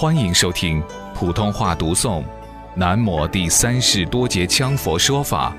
欢迎收听普通话读诵《南摩第三世多杰羌佛说法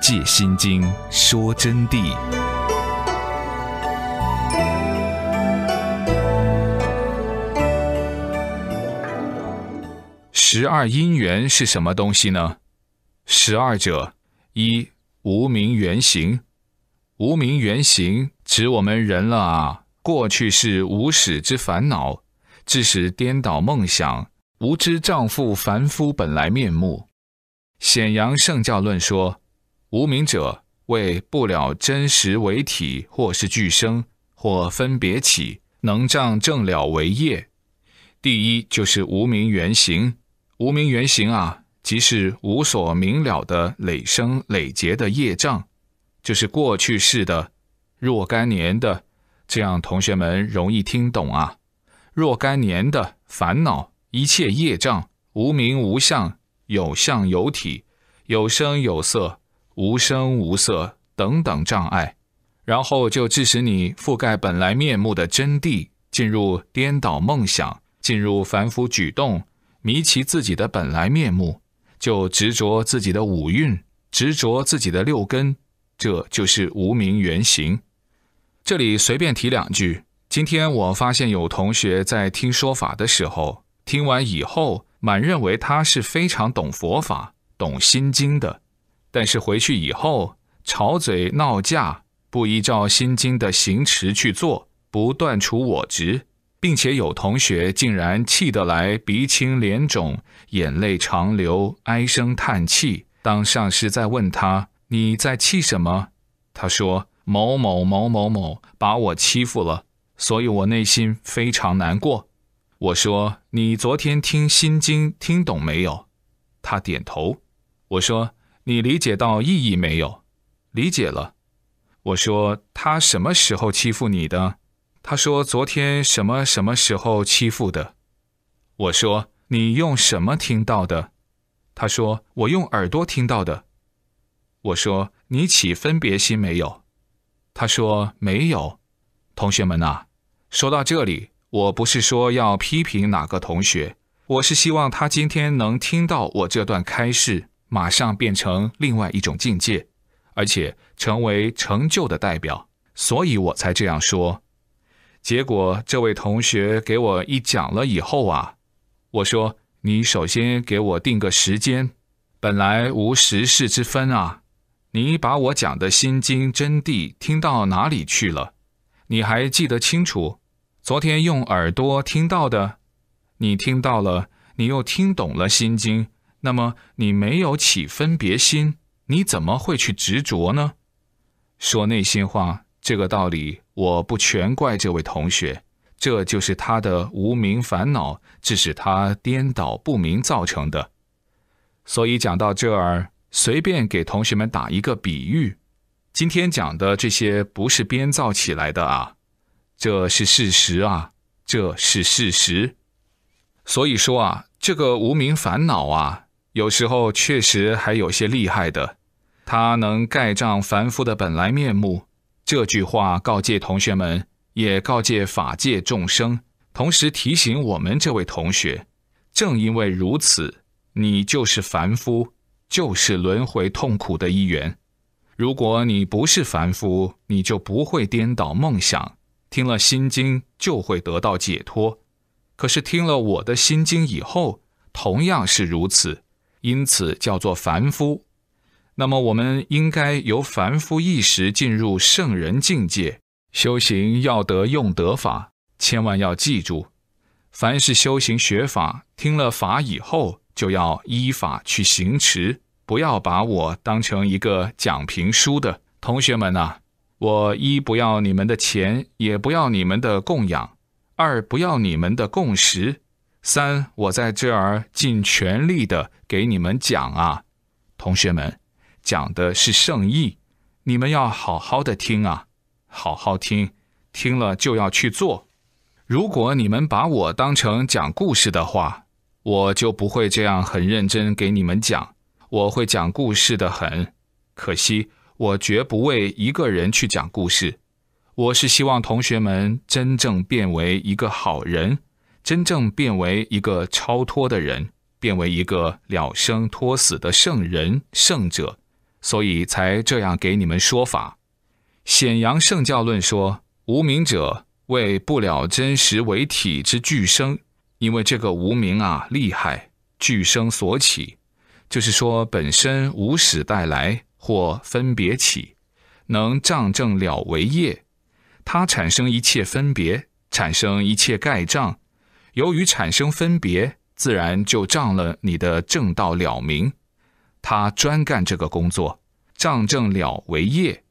·戒心经说真谛》。十二因缘是什么东西呢？十二者，一无名缘行。无名缘行指我们人了啊，过去是无始之烦恼。致使颠倒梦想，无知丈夫凡夫本来面目。显扬圣教论说，无名者为不了真实为体，或是俱生，或分别起，能障正了为业。第一就是无名原形。无名原形啊，即是无所明了的累生累劫的业障，就是过去世的若干年的。这样同学们容易听懂啊。若干年的烦恼，一切业障，无名无相，有相有体，有声有色，无声无色等等障碍，然后就致使你覆盖本来面目的真谛，进入颠倒梦想，进入凡夫举动，迷其自己的本来面目，就执着自己的五蕴，执着自己的六根，这就是无名原型。这里随便提两句。今天我发现有同学在听说法的时候，听完以后满认为他是非常懂佛法、懂心经的，但是回去以后吵嘴闹架，不依照心经的行持去做，不断除我执，并且有同学竟然气得来鼻青脸肿、眼泪长流、唉声叹气。当上师在问他你在气什么，他说某某某某某把我欺负了。所以我内心非常难过。我说：“你昨天听《心经》听懂没有？”他点头。我说：“你理解到意义没有？”理解了。我说：“他什么时候欺负你的？”他说：“昨天什么什么时候欺负的？”我说：“你用什么听到的？”他说：“我用耳朵听到的。”我说：“你起分别心没有？”他说：“没有。”同学们啊。说到这里，我不是说要批评哪个同学，我是希望他今天能听到我这段开示，马上变成另外一种境界，而且成为成就的代表，所以我才这样说。结果这位同学给我一讲了以后啊，我说你首先给我定个时间，本来无时事之分啊，你把我讲的心经真谛听到哪里去了？你还记得清楚？昨天用耳朵听到的，你听到了，你又听懂了《心经》，那么你没有起分别心，你怎么会去执着呢？说内心话，这个道理我不全怪这位同学，这就是他的无名烦恼致使他颠倒不明造成的。所以讲到这儿，随便给同学们打一个比喻，今天讲的这些不是编造起来的啊。这是事实啊，这是事实。所以说啊，这个无名烦恼啊，有时候确实还有些厉害的，它能盖障凡夫的本来面目。这句话告诫同学们，也告诫法界众生，同时提醒我们这位同学。正因为如此，你就是凡夫，就是轮回痛苦的一员。如果你不是凡夫，你就不会颠倒梦想。听了心经就会得到解脱，可是听了我的心经以后同样是如此，因此叫做凡夫。那么我们应该由凡夫意识进入圣人境界，修行要得用得法，千万要记住，凡是修行学法，听了法以后就要依法去行持，不要把我当成一个讲评书的。同学们呐。我一不要你们的钱，也不要你们的供养；二不要你们的供食；三我在这儿尽全力的给你们讲啊，同学们，讲的是圣意，你们要好好的听啊，好好听，听了就要去做。如果你们把我当成讲故事的话，我就不会这样很认真给你们讲，我会讲故事的很，可惜。我绝不为一个人去讲故事，我是希望同学们真正变为一个好人，真正变为一个超脱的人，变为一个了生脱死的圣人、圣者，所以才这样给你们说法。显阳圣教论说，无名者为不了真实为体之具生，因为这个无名啊，厉害具生所起，就是说本身无始带来。或分别起，能障正了为业，它产生一切分别，产生一切盖障。由于产生分别，自然就障了你的正道了明。他专干这个工作，障正了为业。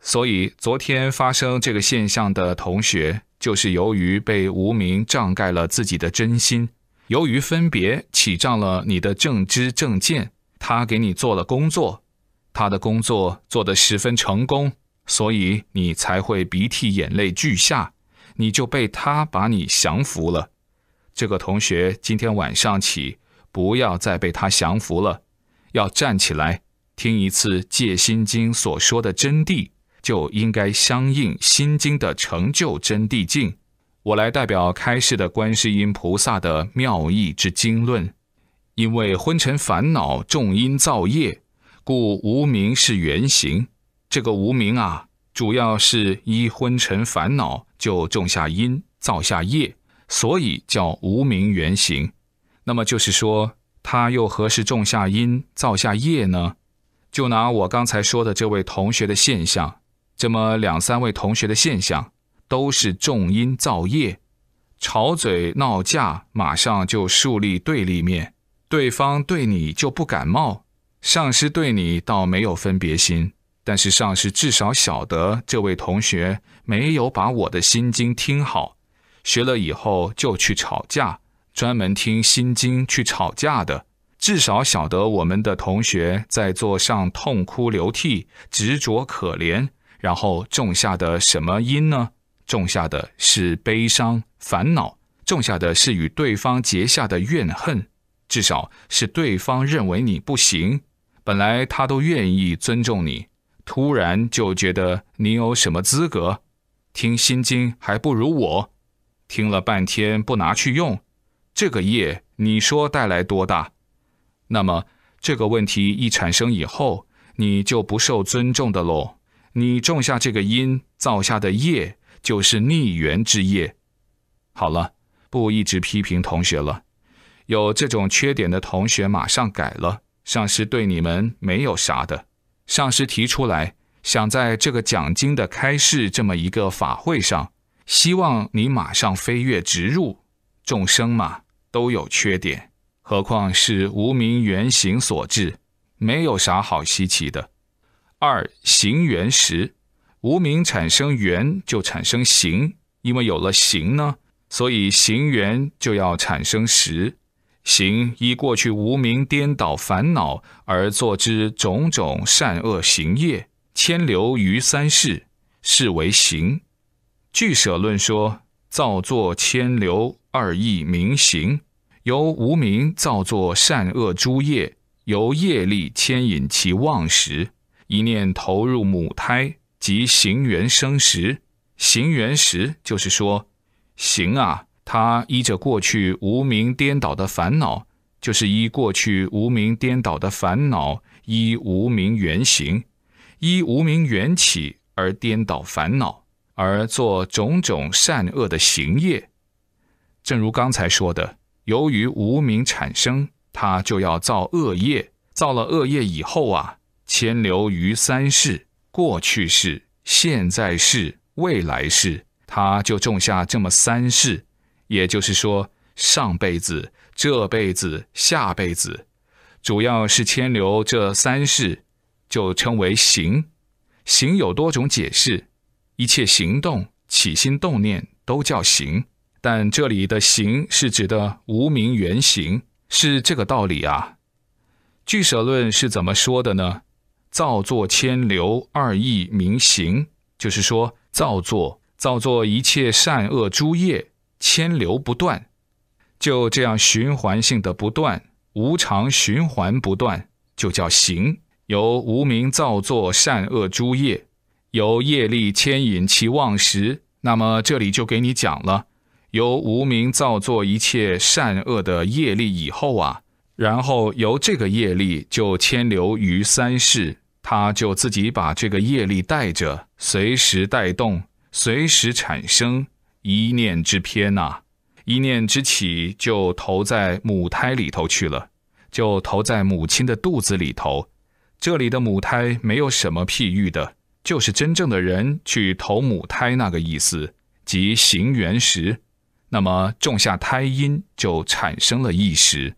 所以昨天发生这个现象的同学，就是由于被无名障盖了自己的真心，由于分别起障了你的正知正见，他给你做了工作。他的工作做得十分成功，所以你才会鼻涕眼泪俱下，你就被他把你降服了。这个同学今天晚上起不要再被他降服了，要站起来听一次《戒心经》所说的真谛，就应该相应《心经》的成就真谛境。我来代表开示的观世音菩萨的妙义之经论，因为昏沉烦恼重因造业。故无名是原形，这个无名啊，主要是依昏沉烦恼就种下因，造下业，所以叫无名原形。那么就是说，他又何时种下因，造下业呢？就拿我刚才说的这位同学的现象，这么两三位同学的现象，都是种因造业，吵嘴闹架，马上就树立对立面，对方对你就不感冒。上师对你倒没有分别心，但是上师至少晓得这位同学没有把我的心经听好，学了以后就去吵架，专门听心经去吵架的。至少晓得我们的同学在座上痛哭流涕，执着可怜，然后种下的什么因呢？种下的是悲伤、烦恼，种下的是与对方结下的怨恨，至少是对方认为你不行。本来他都愿意尊重你，突然就觉得你有什么资格？听心经还不如我，听了半天不拿去用，这个业你说带来多大？那么这个问题一产生以后，你就不受尊重的喽。你种下这个因造下的业就是逆缘之业。好了，不一直批评同学了，有这种缺点的同学马上改了。上师对你们没有啥的，上师提出来想在这个讲经的开示这么一个法会上，希望你马上飞跃直入。众生嘛都有缺点，何况是无明原形所致，没有啥好稀奇的。二行缘识，无名产生缘就产生行，因为有了行呢，所以行缘就要产生识。行依过去无名颠倒烦恼而作之种种善恶行业，牵流于三世，是为行。据舍论说，造作牵流二义名行，由无名造作善恶诸业，由业力牵引其妄时，一念投入母胎，即行缘生时。行缘时，就是说，行啊。他依着过去无名颠倒的烦恼，就是依过去无名颠倒的烦恼，依无名原形，依无名缘起而颠倒烦恼，而做种种善恶的行业。正如刚才说的，由于无名产生，他就要造恶业。造了恶业以后啊，牵流于三世：过去世、现在世、未来世。他就种下这么三世。也就是说，上辈子、这辈子、下辈子，主要是牵流这三世，就称为行。行有多种解释，一切行动、起心动念都叫行，但这里的行是指的无名原行，是这个道理啊。俱舍论是怎么说的呢？造作牵流二义名行，就是说造作、造作一切善恶诸业。牵流不断，就这样循环性的不断，无常循环不断，就叫行。由无名造作善恶诸业，由业力牵引其妄时，那么这里就给你讲了，由无名造作一切善恶的业力以后啊，然后由这个业力就迁流于三世，他就自己把这个业力带着，随时带动，随时产生。一念之偏啊，一念之起就投在母胎里头去了，就投在母亲的肚子里头。这里的母胎没有什么譬喻的，就是真正的人去投母胎那个意思，即行缘时，那么种下胎因就产生了意识。